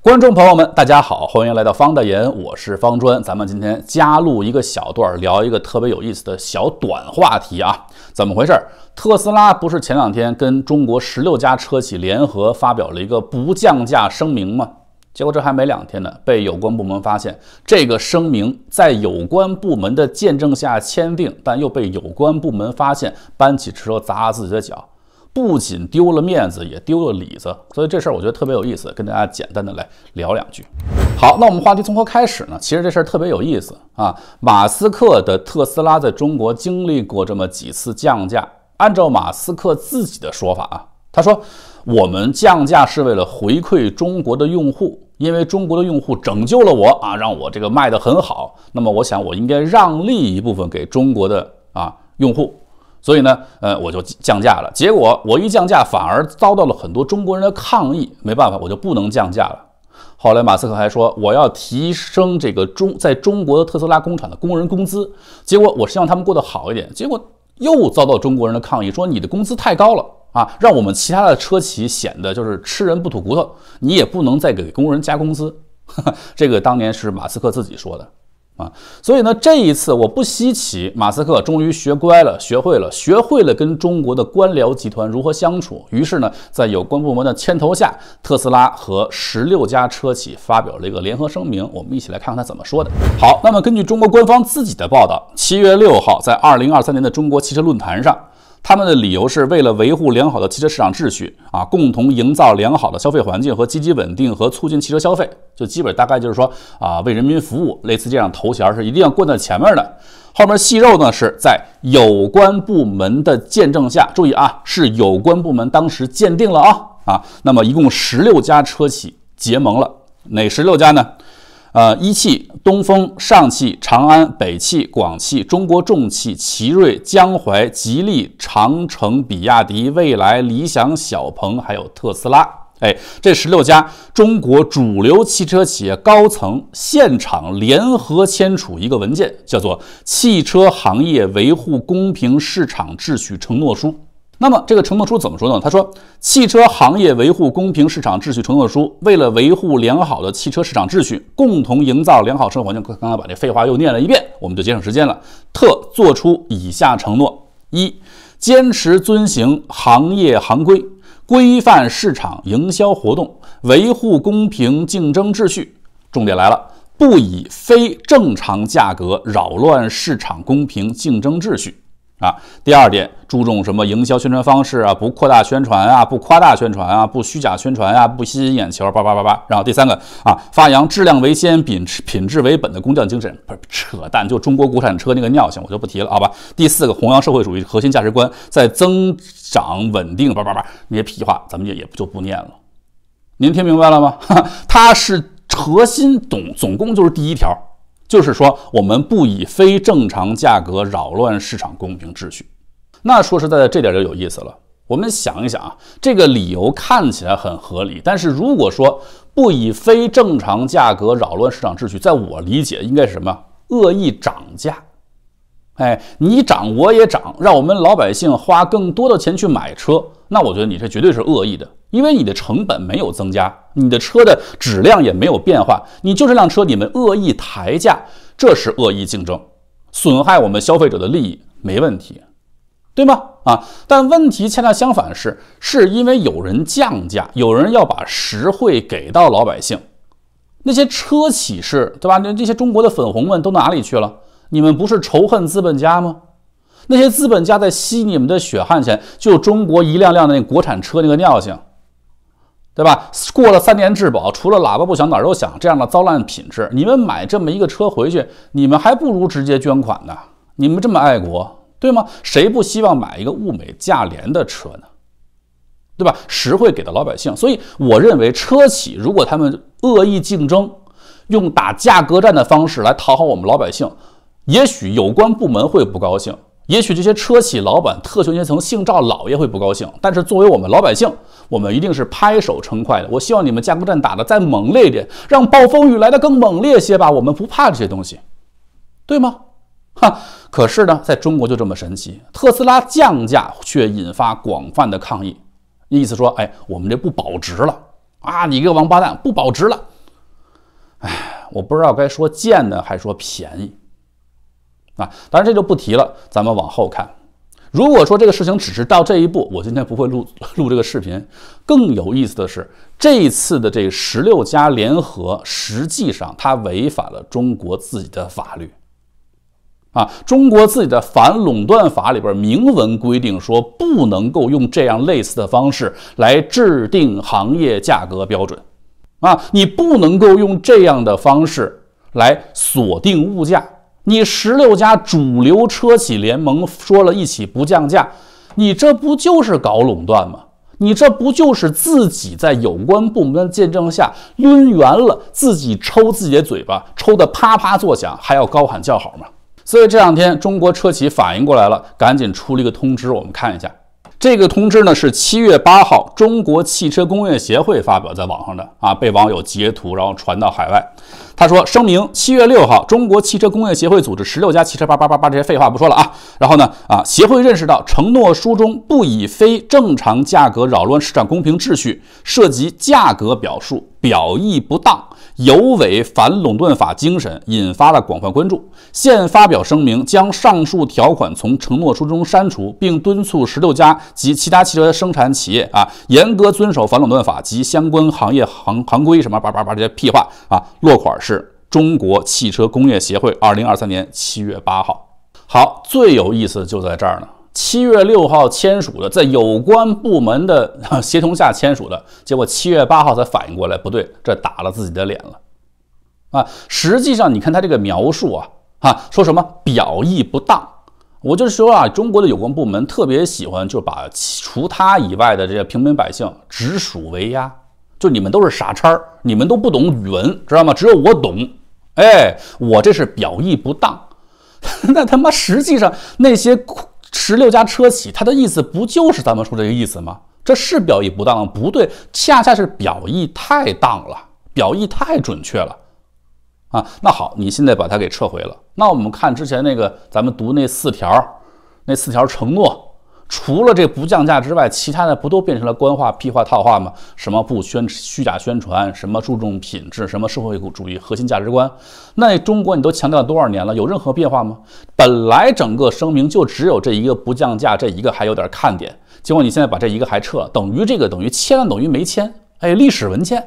观众朋友们，大家好，欢迎来到方大言，我是方砖。咱们今天加录一个小段，聊一个特别有意思的小短话题啊。怎么回事？特斯拉不是前两天跟中国十六家车企联合发表了一个不降价声明吗？结果这还没两天呢，被有关部门发现，这个声明在有关部门的见证下签订，但又被有关部门发现，搬起石头砸自己的脚。不仅丢了面子，也丢了里子，所以这事儿我觉得特别有意思，跟大家简单的来聊两句。好，那我们话题从何开始呢？其实这事儿特别有意思啊，马斯克的特斯拉在中国经历过这么几次降价，按照马斯克自己的说法啊，他说我们降价是为了回馈中国的用户，因为中国的用户拯救了我啊，让我这个卖得很好，那么我想我应该让利一部分给中国的啊用户。所以呢，呃，我就降价了。结果我一降价，反而遭到了很多中国人的抗议。没办法，我就不能降价了。后来马斯克还说，我要提升这个中在中国的特斯拉工厂的工人工资。结果我希望他们过得好一点，结果又遭到中国人的抗议，说你的工资太高了啊，让我们其他的车企显得就是吃人不吐骨头。你也不能再给工人加工资。这个当年是马斯克自己说的。啊，所以呢，这一次我不稀奇，马斯克终于学乖了，学会了，学会了跟中国的官僚集团如何相处。于是呢，在有关部门的牵头下，特斯拉和十六家车企发表了一个联合声明。我们一起来看看他怎么说的。好，那么根据中国官方自己的报道，七月六号在二零二三年的中国汽车论坛上。他们的理由是为了维护良好的汽车市场秩序啊，共同营造良好的消费环境和积极稳定和促进汽车消费，就基本大概就是说啊，为人民服务，类似这样头衔是一定要冠在前面的，后面细肉呢是在有关部门的见证下，注意啊，是有关部门当时鉴定了啊啊，那么一共十六家车企结盟了，哪十六家呢？呃，一汽、东风、上汽、长安、北汽、广汽、中国重汽、奇瑞、江淮、吉利、长城、比亚迪、蔚来、理想、小鹏，还有特斯拉。哎，这十六家中国主流汽车企业高层现场联合签署一个文件，叫做《汽车行业维护公平市场秩序承诺书》。那么这个承诺书怎么说呢？他说：“汽车行业维护公平市场秩序承诺书，为了维护良好的汽车市场秩序，共同营造良好生活环境。”刚刚把这废话又念了一遍，我们就节省时间了。特做出以下承诺：一、坚持遵行行业行规，规范市场营销活动，维护公平竞争秩序。重点来了，不以非正常价格扰乱市场公平竞争秩序。啊，第二点注重什么营销宣传方式啊？不扩大宣传啊？不夸大宣传啊？不虚假宣传啊？不吸引眼球，叭叭叭叭。然后第三个啊，发扬质量为先、品品质为本的工匠精神，不是扯淡，就中国国产车那个尿性，我就不提了，好吧？第四个，弘扬社会主义核心价值观，在增长稳定，叭叭叭，那些屁话咱们也也就不念了。您听明白了吗？它是核心，总总共就是第一条。就是说，我们不以非正常价格扰乱市场公平秩序。那说实在的，这点就有意思了。我们想一想啊，这个理由看起来很合理。但是如果说不以非正常价格扰乱市场秩序，在我理解应该是什么？恶意涨价。哎，你涨我也涨，让我们老百姓花更多的钱去买车。那我觉得你这绝对是恶意的。因为你的成本没有增加，你的车的质量也没有变化，你就这辆车，你们恶意抬价，这是恶意竞争，损害我们消费者的利益，没问题，对吗？啊！但问题恰恰相反是，是因为有人降价，有人要把实惠给到老百姓。那些车企是，对吧？那这些中国的粉红们都哪里去了？你们不是仇恨资本家吗？那些资本家在吸你们的血汗钱，就中国一辆辆的那国产车那个尿性。对吧？过了三年质保，除了喇叭不响，哪儿都响这样的糟烂品质，你们买这么一个车回去，你们还不如直接捐款呢。你们这么爱国，对吗？谁不希望买一个物美价廉的车呢？对吧？实惠给到老百姓。所以我认为，车企如果他们恶意竞争，用打价格战的方式来讨好我们老百姓，也许有关部门会不高兴。也许这些车企老板、特权阶层姓赵老爷会不高兴，但是作为我们老百姓，我们一定是拍手称快的。我希望你们价格战打的再猛烈一点，让暴风雨来得更猛烈些吧。我们不怕这些东西，对吗？哈！可是呢，在中国就这么神奇，特斯拉降价却引发广泛的抗议，意思说，哎，我们这不保值了啊！你个王八蛋不保值了！哎，我不知道该说贱呢，还是说便宜。啊，当然这就不提了。咱们往后看，如果说这个事情只是到这一步，我今天不会录 录这个视频。更有意思的是，这一次的这十六家联合，实际上它违反了中国自己的法律。啊，中国自己的反垄断法里边明文规定，说不能够用这样类似的方式来制定行业价格标准。啊，你不能够用这样的方式来锁定物价。你十六家主流车企联盟说了一起不降价，你这不就是搞垄断吗？你这不就是自己在有关部门的见证下抡圆了自己抽自己的嘴巴，抽得啪啪作响，还要高喊叫好吗？所以这两天中国车企反应过来了，赶紧出了一个通知，我们看一下这个通知呢，是七月八号中国汽车工业协会发表在网上的啊，被网友截图然后传到海外。他说：“声明，七月六号，中国汽车工业协会组织十六家汽车叭叭叭叭，这些废话不说了啊。然后呢，啊，协会认识到承诺书中不以非正常价格扰乱市场公平秩序，涉及价格表述表意不当，有违反垄断法精神，引发了广泛关注。现发表声明，将上述条款从承诺书中删除，并敦促十六家及其他汽车生产企业啊，严格遵守反垄断法及相关行业行行规什么叭叭叭这些屁话啊，落款。”是中国汽车工业协会二零二三年七月八号。好，最有意思就在这儿呢。七月六号签署的，在有关部门的 协同下签署的，结果七月八号才反应过来，不对，这打了自己的脸了。啊，实际上你看他这个描述啊，啊，说什么表意不当，我就是说啊，中国的有关部门特别喜欢就把除他以外的这些平民百姓直属为压。就你们都是傻叉你们都不懂语文，知道吗？只有我懂。哎，我这是表意不当。那他妈实际上那些十六家车企，他的意思不就是咱们说这个意思吗？这是表意不当？不对，恰恰是表意太当了，表意太准确了啊。那好，你现在把它给撤回了。那我们看之前那个，咱们读那四条，那四条承诺。除了这不降价之外，其他的不都变成了官话、屁话、套话吗？什么不宣虚假宣传，什么注重品质，什么社会主义核心价值观？那中国你都强调多少年了，有任何变化吗？本来整个声明就只有这一个不降价，这一个还有点看点，结果你现在把这一个还撤，了，等于这个等于签了等于没签。哎，历史文件，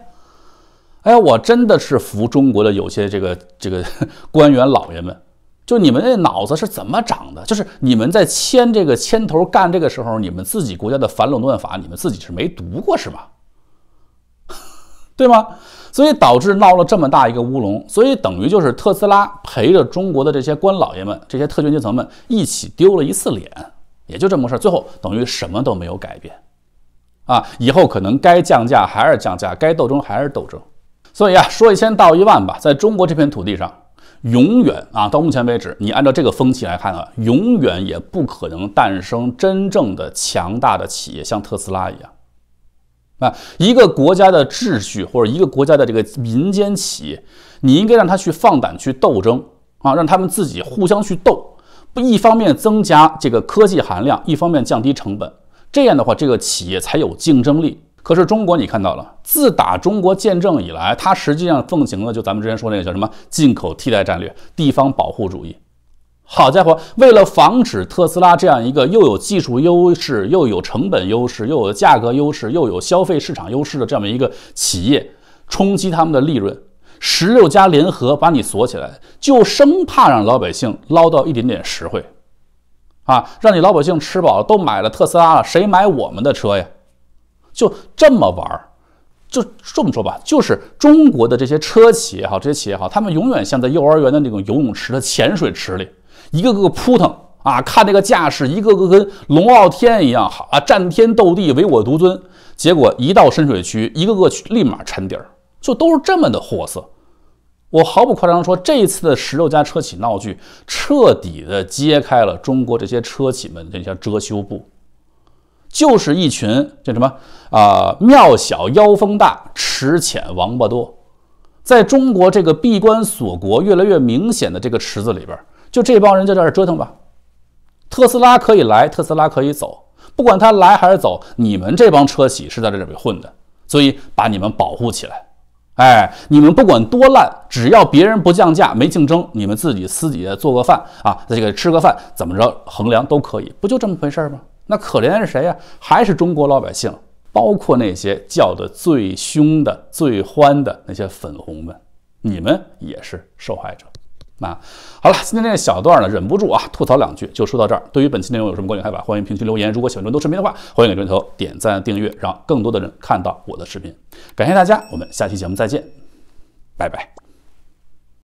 哎，我真的是服中国的有些这个这个 官员老爷们。就你们那脑子是怎么长的？就是你们在牵这个牵头干这个时候，你们自己国家的反垄断法，你们自己是没读过是吗？对吗？所以导致闹了这么大一个乌龙，所以等于就是特斯拉陪着中国的这些官老爷们、这些特权阶层们一起丢了一次脸，也就这么回事。最后等于什么都没有改变，啊，以后可能该降价还是降价，该斗争还是斗争。所以啊，说一千道一万吧，在中国这片土地上。永远啊，到目前为止，你按照这个风气来看啊，永远也不可能诞生真正的强大的企业，像特斯拉一样啊。一个国家的秩序或者一个国家的这个民间企业，你应该让他去放胆去斗争啊，让他们自己互相去斗，不一方面增加这个科技含量，一方面降低成本，这样的话，这个企业才有竞争力。可是中国，你看到了，自打中国建政以来，它实际上奉行的就咱们之前说那个叫什么“进口替代战略”、“地方保护主义”。好家伙，为了防止特斯拉这样一个又有技术优势、又有成本优势、又有价格优势、又有消费市场优势的这么一个企业冲击他们的利润，十六家联合把你锁起来，就生怕让老百姓捞到一点点实惠，啊，让你老百姓吃饱了都买了特斯拉了，谁买我们的车呀？就这么玩儿，就这么说吧，就是中国的这些车企也好，这些企业也好，他们永远像在幼儿园的那种游泳池的浅水池里，一个个扑腾啊，看那个架势，一个个跟龙傲天一样好啊，战天斗地，唯我独尊。结果一到深水区，一个个去立马沉底儿，就都是这么的货色。我毫不夸张说，这一次的十六家车企闹剧，彻底的揭开了中国这些车企们那些遮羞布。就是一群这什么啊？庙小妖风大，池浅王八多。在中国这个闭关锁国越来越明显的这个池子里边，就这帮人就在这折腾吧。特斯拉可以来，特斯拉可以走，不管他来还是走，你们这帮车企是在这边混的，所以把你们保护起来。哎，你们不管多烂，只要别人不降价、没竞争，你们自己私底下做个饭啊，在这个吃个饭怎么着衡量都可以，不就这么回事吗？那可怜的是谁呀？还是中国老百姓，包括那些叫的最凶的、最欢的那些粉红们，你们也是受害者。那好了，今天这小段呢，忍不住啊吐槽两句，就说到这儿。对于本期内容有什么观点看法，欢迎评论留言。如果喜欢砖头视频的话，欢迎给砖头点赞、订阅，让更多的人看到我的视频。感谢大家，我们下期节目再见，拜拜。